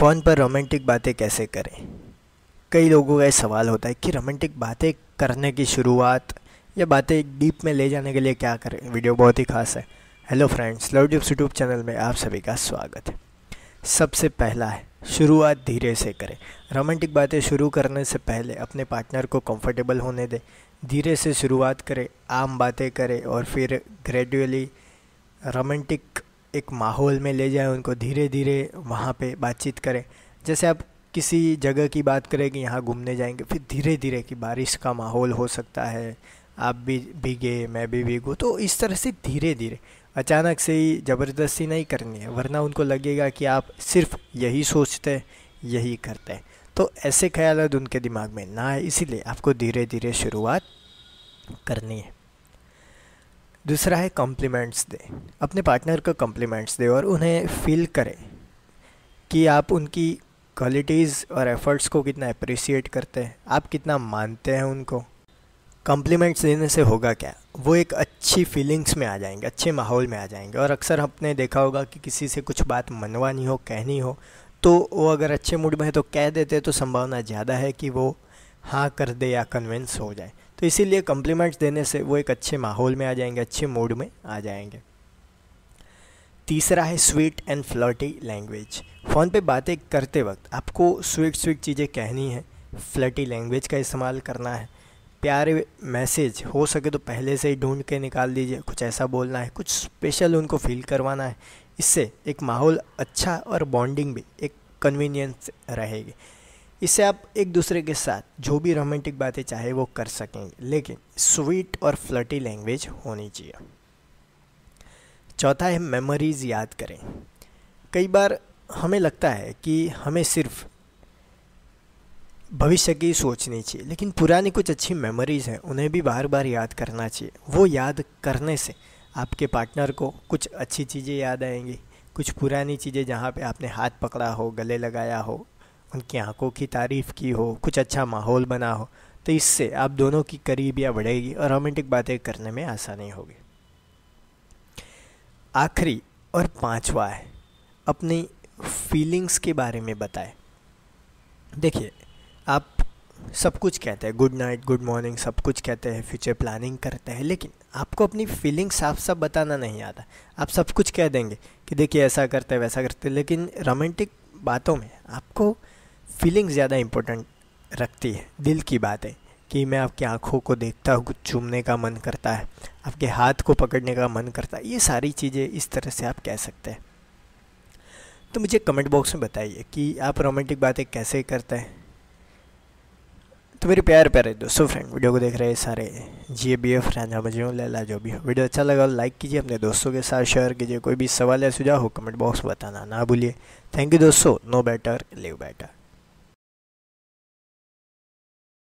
phone पर romantic बातें कैसे करें कई लोगों का सवाल होता है कि रोमांटिक बातें करने की शुरुआत या बातें डीप में ले जाने के लिए क्या करें वीडियो बहुत ही खास है hello friends love YouTube channel में आप सभी का स्वागत है सबसे पहला है शुरुआत धीरे से करें रोमांटिक बातें शुरू करने से पहले अपने पार्टनर को कंफर्टेबल होने दें धीरे से शुरुआत करें आम बातें करें और फिर ग्रेजुअली रोमांटिक एक माहौल में ले जाए उनको धीरे धीरे वहाँ पे बातचीत करें जैसे आप किसी जगह की बात करें कि यहाँ घूमने जाएंगे फिर धीरे धीरे कि बारिश का माहौल हो सकता है आप भी भीगे मैं भी भीगूँ तो इस तरह से धीरे धीरे अचानक से ही ज़बरदस्ती नहीं करनी है वरना उनको लगेगा कि आप सिर्फ यही सोचते यही करते हैं तो ऐसे ख्याल उनके दिमाग में ना है इसीलिए आपको धीरे धीरे शुरुआत करनी है दूसरा है कॉम्प्लीमेंट्स दें अपने पार्टनर को कॉम्प्लीमेंट्स दें और उन्हें फील करें कि आप उनकी क्वालिटीज़ और एफ़र्ट्स को कितना अप्रिसिएट करते हैं आप कितना मानते हैं उनको कॉम्प्लीमेंट्स देने से होगा क्या वो एक अच्छी फीलिंग्स में आ जाएंगे अच्छे माहौल में आ जाएंगे और अक्सर आपने देखा होगा कि किसी से कुछ बात मनवानी हो कहनी हो तो वो अगर अच्छे मूड में है तो कह देते तो संभावना ज़्यादा है कि वो हाँ कर दे या कन्विंस हो जाए तो इसीलिए कॉम्प्लीमेंट्स देने से वो एक अच्छे माहौल में आ जाएंगे अच्छे मूड में आ जाएंगे तीसरा है sweet and flirty language phone पे बातें करते वक्त आपको स्वीट स्वीट चीज़ें कहनी है फ्लर्टी लैंग्वेज का इस्तेमाल करना है प्यारे मैसेज हो सके तो पहले से ही ढूंढ के निकाल दीजिए कुछ ऐसा बोलना है कुछ स्पेशल उनको फील करवाना है इससे एक माहौल अच्छा और बॉन्डिंग भी एक कन्वीनियंस रहेगी इससे आप एक दूसरे के साथ जो भी रोमांटिक बातें चाहे वो कर सकेंगे लेकिन स्वीट और फ्लटी लैंग्वेज होनी चाहिए चौथा है मेमोरीज़ याद करें कई बार हमें लगता है कि हमें सिर्फ भविष्य की सोचनी चाहिए लेकिन पुरानी कुछ अच्छी मेमोरीज़ हैं उन्हें भी बार बार याद करना चाहिए वो याद करने से आपके पार्टनर को कुछ अच्छी चीज़ें याद आएंगी कुछ पुरानी चीज़ें जहाँ पे आपने हाथ पकड़ा हो गले लगाया हो उनकी आंखों की तारीफ़ की हो कुछ अच्छा माहौल बना हो तो इससे आप दोनों की करीबियाँ बढ़ेगी और रोमांटिक बातें करने में आसानी होगी आखिरी और पांचवा है अपनी फीलिंग्स के बारे में बताएं देखिए आप सब कुछ कहते हैं गुड नाइट गुड मॉर्निंग सब कुछ कहते हैं फ्यूचर प्लानिंग करते हैं लेकिन आपको अपनी फीलिंग्स साफ साफ बताना नहीं आता आप सब कुछ कह देंगे कि देखिए ऐसा करते हैं वैसा करते हैं लेकिन रोमांटिक बातों में आपको फीलिंग ज़्यादा इम्पोर्टेंट रखती है दिल की बात है कि मैं आपकी आँखों को देखता हूँ कुछ चूमने का मन करता है आपके हाथ को पकड़ने का मन करता है ये सारी चीज़ें इस तरह से आप कह सकते हैं तो मुझे कमेंट बॉक्स में बताइए कि आप रोमांटिक बातें कैसे करते हैं तो मेरे प्यार प्यारे दोस्तों फ्रेंड वीडियो को देख रहे हैं सारे जी बी एफ राजा मजे लैला जो भी हो वीडियो अच्छा लगा लाइक कीजिए अपने दोस्तों के साथ शेयर कीजिए कोई भी सवाल या सुझाव हो कमेंट बॉक्स में बताना ना भूलिए थैंक यू दोस्तों नो बेटर लिव बेटर